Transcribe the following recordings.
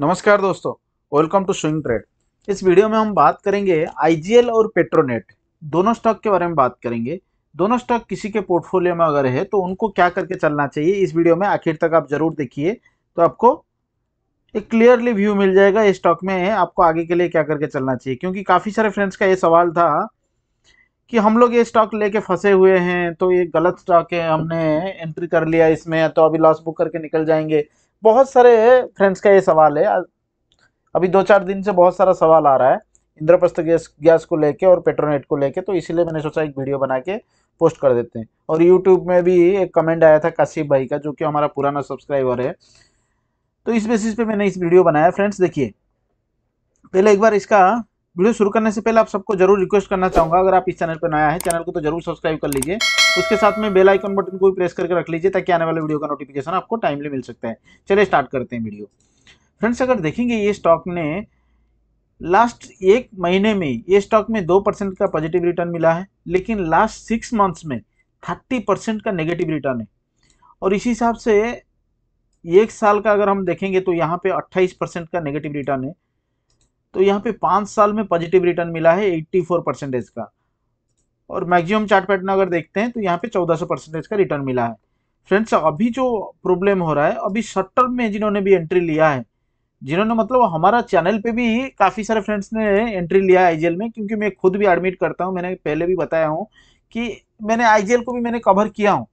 नमस्कार दोस्तों welcome to swing trade इस वीडियो में हम बात करेंगे आईजीएल और पेट्रोनेट दोनों स्टॉक के बारे में बात करेंगे दोनों स्टॉक किसी के पोर्टफोलियो में अगर है तो उनको क्या करके चलना चाहिए इस वीडियो में आखिर तक आप जरूर देखिए तो आपको एक क्लियरली व्यू मिल जाएगा ये स्टॉक में आपको आगे के लिए क्या करके चलना चाहिए क्योंकि काफ़ी सारे फ्रेंड्स का ये सवाल था कि हम लोग ये स्टॉक लेके फंसे हुए हैं तो ये गलत स्टॉक है हमने एंट्री कर लिया इसमें तो अभी लॉस बुक करके निकल जाएंगे बहुत सारे फ्रेंड्स का ये सवाल है अभी दो चार दिन से बहुत सारा सवाल आ रहा है इंद्रप्रस्थ गैस गैस को लेके और पेट्रोनेट को लेके तो इसीलिए मैंने सोचा एक वीडियो बना के पोस्ट कर देते हैं और यूट्यूब में भी एक कमेंट आया था काशिफ भाई का जो कि हमारा पुराना सब्सक्राइबर है तो इस बेसिस पे मैंने इस वीडियो बनाया फ्रेंड्स देखिए पहले एक बार इसका वीडियो शुरू करने से पहले आप सबको जरूर रिक्वेस्ट करना चाहूँगा अगर आप इस चैनल पर नया है चैनल को तो जरूर सब्सक्राइब कर लीजिए उसके साथ में बेल आइकन बटन को भी प्रेस करके रख लीजिए ताकि आने वाले वीडियो का नोटिफिकेशन आपको टाइमली मिल सकता है चलिए स्टार्ट करते हैं वीडियो फ्रेंड्स अगर देखेंगे ये स्टॉक ने लास्ट एक महीने में ये स्टॉक में दो परसेंट का पॉजिटिव रिटर्न मिला है लेकिन लास्ट सिक्स मंथ्स में थर्टी परसेंट का नेगेटिव रिटर्न है और इसी हिसाब से एक साल का अगर हम देखेंगे तो यहाँ पे अट्ठाईस परसेंट का नेगेटिव रिटर्न है तो यहाँ पे पाँच साल में पॉजिटिव रिटर्न मिला है एट्टी फोर परसेंटेज का और मैक्सिमम चार्ट पैटर्न अगर देखते हैं तो यहाँ पे 1400 परसेंटेज का रिटर्न मिला है फ्रेंड्स अभी जो प्रॉब्लम हो रहा है अभी शॉर्ट टर्म में जिन्होंने भी एंट्री लिया है जिन्होंने मतलब हमारा चैनल पे भी काफ़ी सारे फ्रेंड्स ने एंट्री लिया है आईजीएल में क्योंकि मैं खुद भी एडमिट करता हूँ मैंने पहले भी बताया हूँ कि मैंने आईजीएल को भी मैंने कवर किया हूँ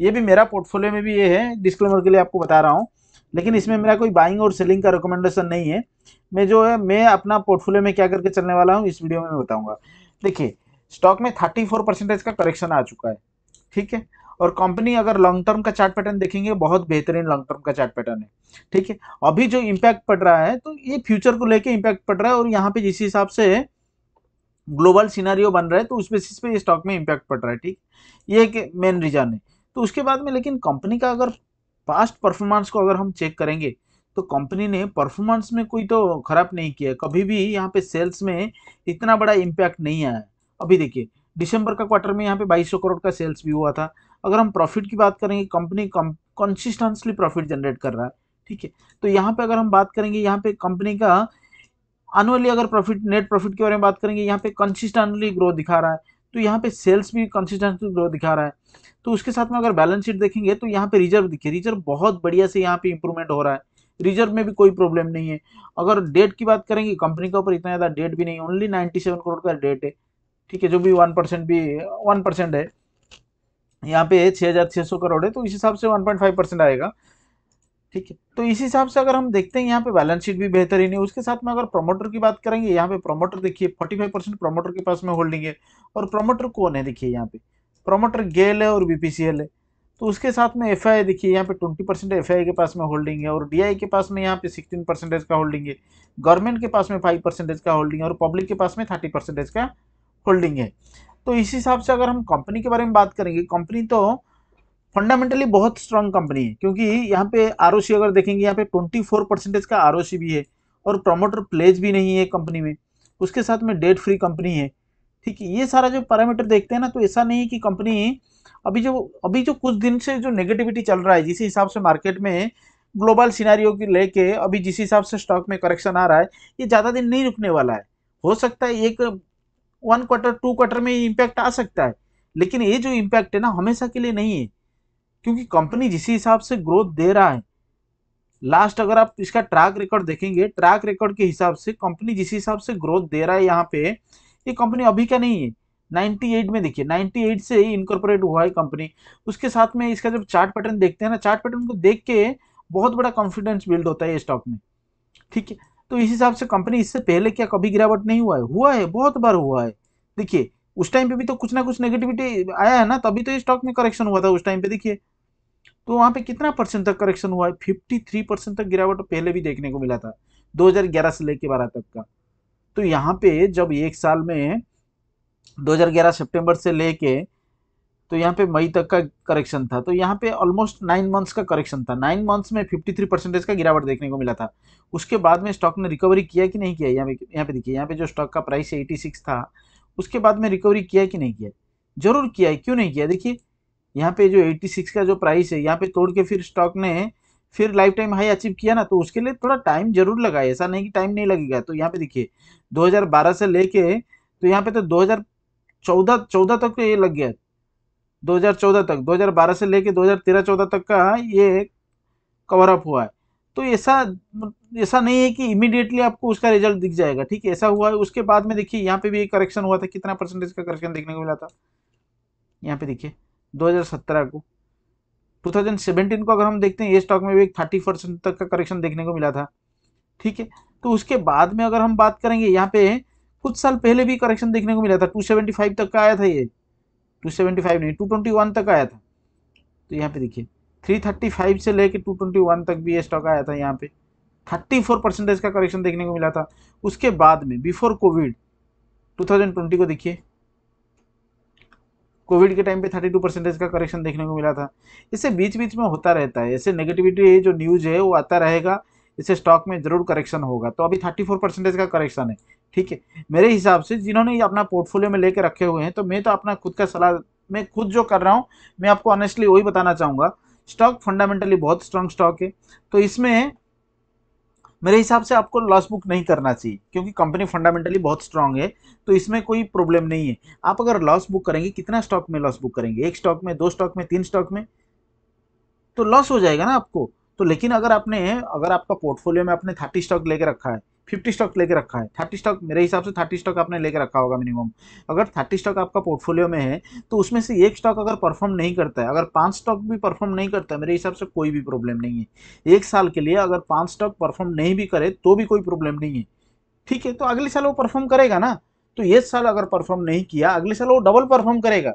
ये भी मेरा पोर्टफोलियो में भी ये है डिस्क्लेमर के लिए आपको बता रहा हूँ लेकिन इसमें मेरा कोई बाइंग और सेलिंग का रिकमेंडेशन नहीं है मैं जो है मैं अपना पोर्टफोलियो में क्या करके चलने वाला हूँ इस वीडियो में बताऊँगा देखिए स्टॉक में थर्टी फोर परसेंटेज का करेक्शन आ चुका है ठीक है और कंपनी अगर लॉन्ग टर्म का चार्ट पैटर्न देखेंगे बहुत बेहतरीन लॉन्ग टर्म का चार्ट पैटर्न है ठीक है अभी जो इम्पैक्ट पड़ रहा है तो ये फ्यूचर को लेके इम्पैक्ट पड़ रहा है और यहाँ पे जिस हिसाब से ग्लोबल सीनारियो बन रहा है तो उस बेसिस पे ये स्टॉक में इम्पैक्ट पड़ रहा है ठीक ये एक मेन रीजन है तो उसके बाद में लेकिन कंपनी का अगर पास्ट परफॉर्मेंस को अगर हम चेक करेंगे तो कंपनी ने परफॉर्मेंस में कोई तो खराब नहीं किया कभी भी यहाँ पे सेल्स में इतना बड़ा इम्पैक्ट नहीं आया अभी देखिए दिसंबर का क्वार्टर में यहाँ पे 2200 करोड़ का सेल्स भी हुआ था अगर हम प्रॉफिट की बात करेंगे कंपनी कंसिस्टेंसली प्रॉफिट जनरेट कर रहा है ठीक है तो यहाँ पे अगर हम बात करेंगे यहाँ पे कंपनी का एनुअली अगर प्रॉफिट नेट प्रॉफिट के बारे में बात करेंगे यहाँ पे कंसिस्टेंटली ग्रोथ दिखा रहा है तो यहाँ पे सेल्स भी कंसिस्टेंटली ग्रोथ दिखा रहा है तो उसके साथ में अगर बैलेंस शीट देखेंगे तो यहाँ पे रिजर्व दिखे रिजर्व बहुत बढ़िया से यहाँ पे इंप्रूवमेंट हो रहा है रिजर्व में भी कोई प्रॉब्लम नहीं है अगर डेट की बात करेंगे कंपनी के ऊपर इतना ज़्यादा डेट भी नहीं ओनली 97 करोड़ का डेट है ठीक है जो भी वन परसेंट भी वन परसेंट है यहाँ पे छः हज़ार छः सौ करोड़ है तो इस हिसाब से वन पॉइंट फाइव परसेंट आएगा ठीक है तो इसी हिसाब से अगर हम देखते हैं यहाँ पे बैलेंस शीट भी बेहतरीन है उसके साथ में अगर प्रोमोटर की बात करेंगे यहाँ पे प्रमोटर देखिए फोर्टी फाइव परसेंट प्रोमोटर के पास में होल्डिंग है और प्रमोटर कौन है देखिए यहाँ पे प्रोमोटर गेल है और बीपीसीएल है तो उसके साथ में एफ देखिए यहाँ पे ट्वेंटी परसेंट एफ के पास में होल्डिंग है और डी के पास में यहाँ पे सिक्सटीन परसेंटेज का होल्डिंग है गवर्नमेंट के पास में फाइव परसेंटेज का होल्डिंग है और पब्लिक के पास में थर्टी परसेंटेज का होल्डिंग है तो इस हिसाब से अगर हम कंपनी के बारे में बात करेंगे कंपनी तो फंडामेंटली बहुत स्ट्रांग कंपनी है क्योंकि यहाँ पे आर अगर देखेंगे यहाँ पे 24 परसेंटेज का आर भी है और प्रमोटर प्लेज भी नहीं है कंपनी में उसके साथ में डेट फ्री कंपनी है ठीक है ये सारा जो पैरामीटर देखते हैं ना तो ऐसा नहीं है कि कंपनी अभी जो अभी जो कुछ दिन से जो नेगेटिविटी चल रहा है जिस हिसाब से मार्केट में ग्लोबल सिनारियों की लेके अभी जिस हिसाब से स्टॉक में करेक्शन आ रहा है ये ज़्यादा दिन नहीं रुकने वाला है हो सकता है एक वन क्वार्टर टू क्वार्टर में इम्पैक्ट आ सकता है लेकिन ये जो इम्पैक्ट है ना हमेशा के लिए नहीं है क्योंकि कंपनी जिस हिसाब से ग्रोथ दे रहा है लास्ट अगर आप इसका ट्रैक रिकॉर्ड देखेंगे ट्रैक रिकॉर्ड के हिसाब से कंपनी जिस हिसाब से ग्रोथ दे रहा है यहाँ पे ये कंपनी अभी का नहीं है 98 में देखिए 98 से ही इनकॉर्पोरेट हुआ है कंपनी उसके साथ में इसका जब चार्ट पैटर्न देखते हैं ना चार्ट पैटर्न को देख के बहुत बड़ा कॉन्फिडेंस बिल्ड होता है ये स्टॉक में ठीक है तो इस हिसाब से कंपनी इससे पहले क्या कभी गिरावट नहीं हुआ है हुआ है बहुत बार हुआ है देखिए उस टाइम पे भी तो कुछ ना कुछ नेगेटिविटी आया है ना तभी तो ये स्टॉक में करेक्शन हुआ था उस टाइम पे देखिए तो वहाँ पे कितना परसेंट तक करेक्शन हुआ है फिफ्टी थ्री परसेंट तक गिरावट पहले भी देखने को मिला था ग्यारह से लेके बारह तक का तो यहाँ पे जब एक साल में 2011 सितंबर से लेके तो यहाँ पे मई तक का करेक्शन था तो यहाँ पे ऑलमोस्ट नाइन मंथ्स का करेक्शन था नाइन मंथ्स में फिफ्टी थ्री परसेंटेज का गिरावट देखने को मिला था उसके बाद में स्टॉक ने रिकवरी किया कि नहीं किया यहाँ पे यहाँ पे देखिए यहाँ पे जो स्टॉक का प्राइस है एटी सिक्स था उसके बाद में रिकवरी किया कि नहीं किया जरूर किया है क्यों नहीं किया देखिए यहाँ पे जो एट्टी सिक्स का जो प्राइस है यहाँ पे तोड़ के फिर स्टॉक ने फिर लाइफ टाइम हाई अचीव किया ना तो उसके लिए थोड़ा टाइम जरूर लगा ऐसा नहीं कि टाइम नहीं लगेगा तो यहाँ पे देखिए बारह से लेके तो यहाँ पे तो चौदह 14 तक तो ये लग गया 2014 तक 2012 से लेके 2013-14 तक का ये कवर अप हुआ है तो ऐसा ऐसा नहीं है कि इमीडिएटली आपको उसका रिजल्ट दिख जाएगा ठीक है ऐसा हुआ है उसके बाद में देखिए यहाँ पे भी एक करेक्शन हुआ था कितना परसेंटेज का करेक्शन देखने को मिला था यहाँ पे देखिए 2017 को 2017 को अगर हम देखते हैं ये स्टॉक में भी एक थर्टी परसेंट तक का करेक्शन देखने को मिला था ठीक है तो उसके बाद में अगर हम बात करेंगे यहाँ पे कुछ साल पहले भी करेक्शन देखने को मिला था टू तक का आया था ये 275 नहीं 221 तक आया था तो यहाँ पे देखिए 335 से लेके 221 तक भी ये स्टॉक आया था यहाँ पे 34 परसेंटेज का करेक्शन देखने को मिला था उसके बाद में बिफोर कोविड 2020 को देखिए कोविड के टाइम पे 32 परसेंटेज का करेक्शन देखने को मिला था इसे बीच बीच में होता रहता है ऐसे नेगेटिविटी जो न्यूज़ है वो आता रहेगा इसे स्टॉक में ज़रूर करेक्शन होगा तो अभी 34 परसेंटेज का करेक्शन है ठीक है मेरे हिसाब से जिन्होंने अपना पोर्टफोलियो में लेके रखे हुए हैं तो मैं तो अपना खुद का सलाह मैं खुद जो कर रहा हूँ मैं आपको ऑनेस्टली वही बताना चाहूँगा स्टॉक फंडामेंटली बहुत स्ट्रांग स्टॉक है तो इसमें मेरे हिसाब से आपको लॉस बुक नहीं करना चाहिए क्योंकि कंपनी फंडामेंटली बहुत स्ट्रांग है तो इसमें कोई प्रॉब्लम नहीं है आप अगर लॉस बुक करेंगे कितना स्टॉक में लॉस बुक करेंगे एक स्टॉक में दो स्टॉक में तीन स्टॉक में तो लॉस हो जाएगा ना आपको तो लेकिन अगर आपने अगर आपका पोर्टफोलियो में आपने थर्टी स्टॉक लेके रखा है फिफ्टी स्टॉक लेके रखा है थर्टी स्टॉक मेरे हिसाब से थर्टी स्टॉक आपने लेके रखा होगा मिनिमम अगर थर्टी स्टॉक आपका पोर्टफोलियो में है तो उसमें से एक स्टॉक अगर परफॉर्म नहीं करता है अगर पांच स्टॉक भी परफॉर्म नहीं करता है मेरे हिसाब से कोई भी प्रॉब्लम नहीं है एक साल के लिए अगर पांच स्टॉक परफॉर्म नहीं भी करे तो भी कोई प्रॉब्लम नहीं है ठीक है तो अगले साल वो परफॉर्म करेगा ना तो ये साल अगर परफॉर्म नहीं किया अगले साल वो डबल परफॉर्म करेगा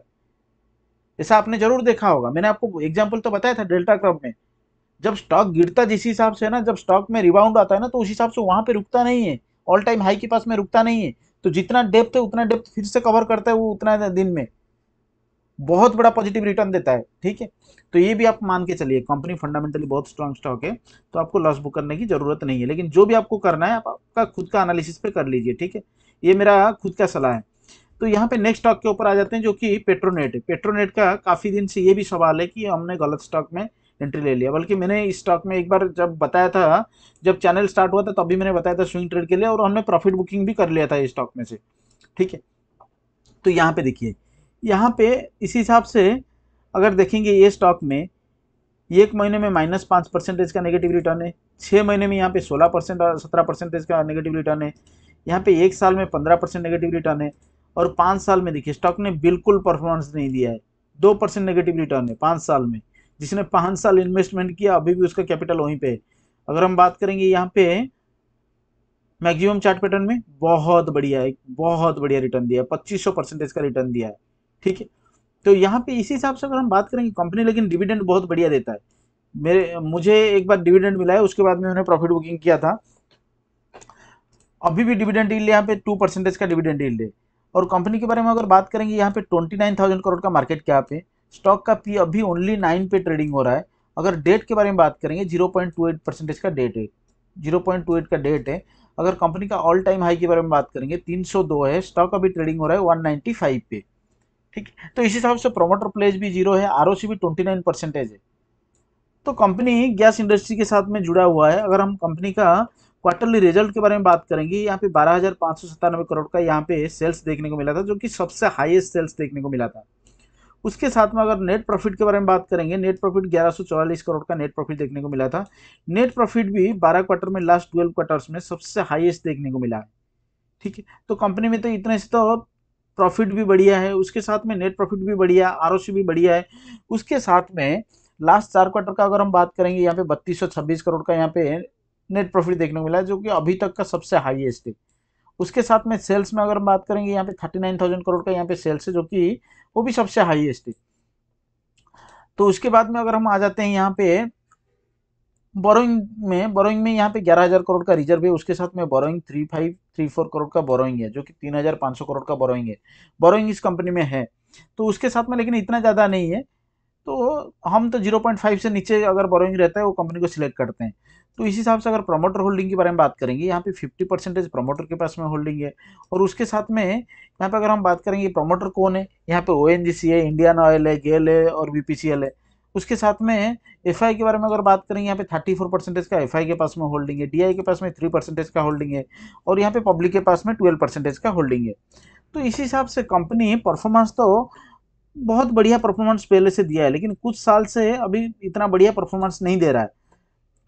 ऐसा आपने जरूर देखा होगा मैंने आपको एग्जाम्पल तो बताया था डेल्टा क्रॉप में जब स्टॉक गिरता जिस हिसाब से ना जब स्टॉक में रिबाउंड आता है ना तो उस हिसाब से वहां पे रुकता नहीं है ऑल टाइम हाई के पास में रुकता नहीं है तो जितना डेप्थ है उतना डेप्थ फिर से कवर करता है वो उतना दिन में बहुत बड़ा पॉजिटिव रिटर्न देता है ठीक है तो ये भी आप मान के चलिए कंपनी फंडामेंटली बहुत स्ट्रांग स्टॉक है तो आपको लॉस बुक करने की जरूरत नहीं है लेकिन जो भी आपको करना है आप आपका खुद का एनालिसिस पे कर लीजिए ठीक है ये मेरा खुद का सलाह है तो यहाँ पे नेक्स्ट स्टॉक के ऊपर आ जाते हैं जो कि पेट्रोनेट है पेट्रोनेट का काफ़ी दिन से ये भी सवाल है कि हमने गलत स्टॉक में एंट्री ले लिया बल्कि मैंने इस स्टॉक में एक बार जब बताया था जब चैनल स्टार्ट हुआ था तब भी मैंने बताया था स्विंग ट्रेड के लिए और हमने प्रॉफिट बुकिंग भी कर लिया था इस स्टॉक में से ठीक है तो यहाँ पे देखिए यहाँ पे इसी हिसाब से अगर देखेंगे ये स्टॉक में एक महीने में माइनस पाँच परसेंटेज का नेगेटिव रिटर्न है छः महीने में यहाँ पे सोलह परसेंट और सत्रह परसेंटेज का नेगेटिव रिटर्न है यहाँ पे एक साल में पंद्रह परसेंट नेगेटिव रिटर्न है और पाँच साल में देखिए स्टॉक ने बिल्कुल परफॉर्मेंस नहीं दिया है दो परसेंट नेगेटिव रिटर्न है पाँच साल में जिसने पाँच साल इन्वेस्टमेंट किया अभी भी उसका कैपिटल वहीं पे अगर हम बात करेंगे यहाँ पे मैक्सिमम चार्ट पैटर्न में बहुत बढ़िया है बहुत बढ़िया रिटर्न दिया है पच्चीस सौ परसेंटेज का रिटर्न दिया है ठीक है तो यहाँ पे इसी हिसाब से अगर हम बात करेंगे कंपनी लेकिन डिविडेंड बहुत बढ़िया देता है मेरे मुझे एक बार डिविडेंड मिला है उसके बाद में उन्होंने प्रॉफिट बुकिंग किया था अभी भी डिविडेंड डील यहाँ पे टू परसेंटेज का डिविडेंड डील है और कंपनी के बारे में अगर बात करेंगे यहाँ पे ट्वेंटी नाइन थाउजेंड करोड़ का मार्केट क्या है स्टॉक का पी अभी ओनली नाइन पे ट्रेडिंग हो रहा है अगर डेट के बारे में बात करेंगे zero point two eight percentage का डेट है जीरो पॉइंट टू एट का डेट है अगर कंपनी का ऑल टाइम हाई के बारे में बात करेंगे तीन सौ दो है स्टॉक अभी ट्रेडिंग हो रहा है वन नाइन्टी फाइव पे ठीक तो इस हिसाब से प्रोमोटर प्लेज भी जीरो है आर भी ट्वेंटी नाइन परसेंटेज है तो कंपनी गैस इंडस्ट्री के साथ में जुड़ा हुआ है अगर हम कंपनी का क्वार्टरली रिजल्ट के बारे में बात करेंगे यहाँ पे बारह हज़ार पाँच सौ करोड़ का यहाँ पे सेल्स देखने को मिला था जो कि सबसे हाईएस्ट सेल्स देखने को मिला था उसके साथ में अगर नेट प्रॉफिट के बारे में बात करेंगे नेट प्रॉफिट ग्यारह करोड़ का नेट प्रॉफिट देखने को मिला था नेट प्रॉफिट भी बारह क्वार्टर में लास्ट ट्वेल्व क्वार्टर्स में सबसे हाईएस्ट देखने को मिला ठीक है तो कंपनी में तो इतने से तो प्रॉफिट भी बढ़िया है उसके साथ में नेट प्रॉफिट भी बढ़िया आर भी बढ़िया है उसके साथ में लास्ट चार क्वार्टर का अगर हम बात करेंगे यहाँ पे बत्तीस करोड़ का यहाँ पे नेट प्रॉफिट देखने को मिला है जो कि अभी तक का सबसे हाईएस्ट है उसके साथ में सेल्स में अगर हम बात करेंगे यहाँ पे थर्टी नाइन थाउजेंड करोड़ का यहाँ पे सेल्स है जो कि वो भी सबसे हाईएस्ट है तो उसके बाद में अगर हम आ जाते हैं यहाँ पे बोरोइंग में बोरोइंग में यहाँ पे ग्यारह हज़ार करोड़ का रिजर्व है उसके साथ में borrowing three five three four crore का बोरोइंग है जो कि तीन हज़ार पांच सौ करोड़ का बोरोइंग है बोरोइंग इस कंपनी में है तो उसके साथ में लेकिन इतना ज़्यादा नहीं है तो हम तो 0.5 से नीचे अगर बोरोइंग रहता है वो कंपनी को सिलेक्ट करते हैं तो इसी हिसाब से अगर प्रमोटर होल्डिंग के बारे में बात करेंगे यहाँ पे 50 परसेंटेज प्रमोटर के पास में होल्डिंग है और उसके साथ में यहाँ पे अगर हम बात करेंगे प्रमोटर कौन है यहाँ पे ओ है इंडियन ऑयल है गेल है और बी है उसके साथ में एफ के बारे में अगर बात करेंगे यहाँ पे थर्टी फोर परसेंटेज का एफ के पास में होल्डिंग है डी के पास में थ्री परसेंटेज का होल्डिंग है और यहाँ पे पब्लिक के पास में ट्वेल्व परसेंटेज का होल्डिंग है तो इसी हिसाब से कंपनी परफॉर्मेंस तो बहुत बढ़िया परफॉर्मेंस पहले से दिया है लेकिन कुछ साल से अभी इतना बढ़िया परफॉर्मेंस नहीं दे रहा है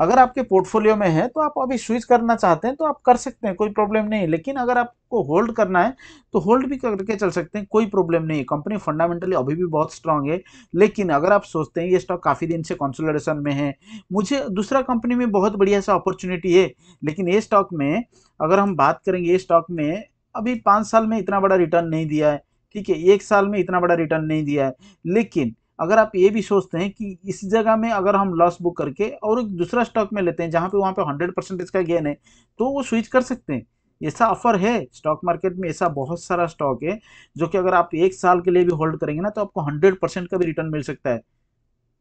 अगर आपके पोर्टफोलियो में है तो आप अभी स्विच करना चाहते हैं तो आप कर सकते हैं कोई प्रॉब्लम नहीं लेकिन अगर आपको होल्ड करना है तो होल्ड भी करके चल सकते हैं कोई प्रॉब्लम नहीं कंपनी फंडामेंटली अभी भी बहुत स्ट्रांग है लेकिन अगर आप सोचते हैं ये स्टॉक काफ़ी दिन से कंसोलिडेशन में है मुझे दूसरा कंपनी में बहुत बढ़िया सा अपॉर्चुनिटी है लेकिन ये स्टॉक में अगर हम बात करेंगे ये स्टॉक में अभी पाँच साल में इतना बड़ा रिटर्न नहीं दिया है ठीक है एक साल में इतना बड़ा रिटर्न नहीं दिया है लेकिन अगर आप ये भी सोचते हैं कि इस जगह में अगर हम लॉस बुक करके और एक दूसरा स्टॉक में लेते हैं जहाँ पे वहाँ पे हंड्रेड परसेंटेज का गेन है तो वो स्विच कर सकते हैं ऐसा ऑफर है स्टॉक मार्केट में ऐसा बहुत सारा स्टॉक है जो कि अगर आप एक साल के लिए भी होल्ड करेंगे ना तो आपको हंड्रेड परसेंट का भी रिटर्न मिल सकता है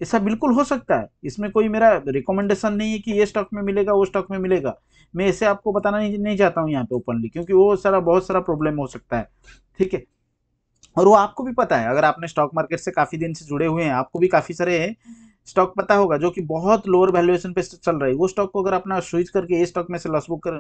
ऐसा बिल्कुल हो सकता है इसमें कोई मेरा रिकमेंडेशन नहीं है कि ये स्टॉक में मिलेगा वो स्टॉक में मिलेगा मैं ऐसे आपको बताना नहीं चाहता हूँ यहाँ पे ओपनली क्योंकि वो सारा बहुत सारा प्रॉब्लम हो सकता है ठीक है और वो आपको भी पता है अगर आपने स्टॉक मार्केट से काफ़ी दिन से जुड़े हुए हैं आपको भी काफ़ी सारे स्टॉक हम्म। पता होगा जो कि बहुत लोअर वैल्यूएशन पे चल रही है वो स्टॉक को अगर अपना स्विच करके ए स्टॉक में से लॉस बुक कर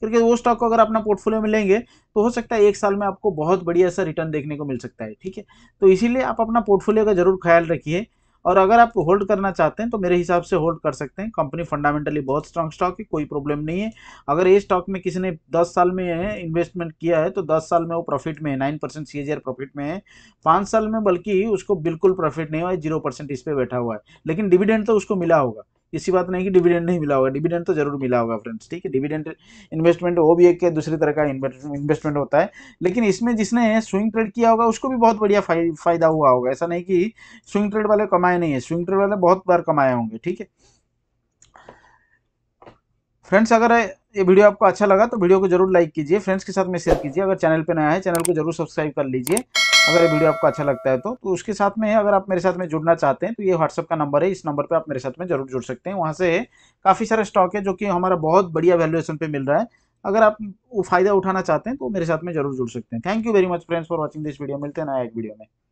करके वो स्टॉक को अगर अपना पोर्टफोलियो में लेंगे तो हो सकता है एक साल में आपको बहुत बढ़िया सा रिटर्न देखने को मिल सकता है ठीक है तो इसीलिए आप अपना पोर्टफोलियो का जरूर ख्याल रखिए और अगर आप होल्ड करना चाहते हैं तो मेरे हिसाब से होल्ड कर सकते हैं कंपनी फंडामेंटली बहुत स्ट्रांग स्टॉक है कोई प्रॉब्लम नहीं है अगर ये स्टॉक में किसी ने दस साल में इन्वेस्टमेंट किया है तो दस साल में वो प्रॉफिट में है नाइन परसेंट सी प्रॉफिट में है पाँच साल में बल्कि उसको बिल्कुल प्रॉफिट नहीं हुआ है जीरो परसेंट इस पर बैठा हुआ है लेकिन डिविडेंड तो उसको मिला होगा किसी बात नहीं कि डिविडेंड नहीं मिला होगा डिविडेंड तो जरूर मिला होगा फ्रेंड्स ठीक है डिविडेंड इन्वेस्टमेंट वो भी एक दूसरी तरह का इन्वेस्टमेंट होता है लेकिन इसमें जिसने स्विंग ट्रेड किया होगा उसको भी बहुत बढ़िया फायदा हुआ होगा ऐसा नहीं कि स्विंग ट्रेड वाले कमाए नहीं है स्विंग ट्रेड वाले बहुत बार कमाए होंगे ठीक है फ्रेंड्स अगर ये वीडियो आपको अच्छा लगा तो वीडियो को जरूर लाइक कीजिए फ्रेंड्स के साथ में शेयर कीजिए अगर चैनल पर नया है चैनल को जरूर सब्सक्राइब कर लीजिए अगर ये वीडियो आपको अच्छा लगता है तो तो उसके साथ में अगर आप मेरे साथ में जुड़ना चाहते हैं तो ये व्हाट्सअप का नंबर है इस नंबर पर आप मेरे साथ में जरूर जुड़ सकते हैं वहाँ से काफ़ी सारे स्टॉक है जो कि हमारा बहुत बढ़िया वैल्यूएशन पर मिल रहा है अगर आप फ़ायदा उठाना चाहते हैं तो मेरे साथ में जरूर जुड़ सकते हैं thank you very much friends for watching this video मिलते हैं नया एक वीडियो में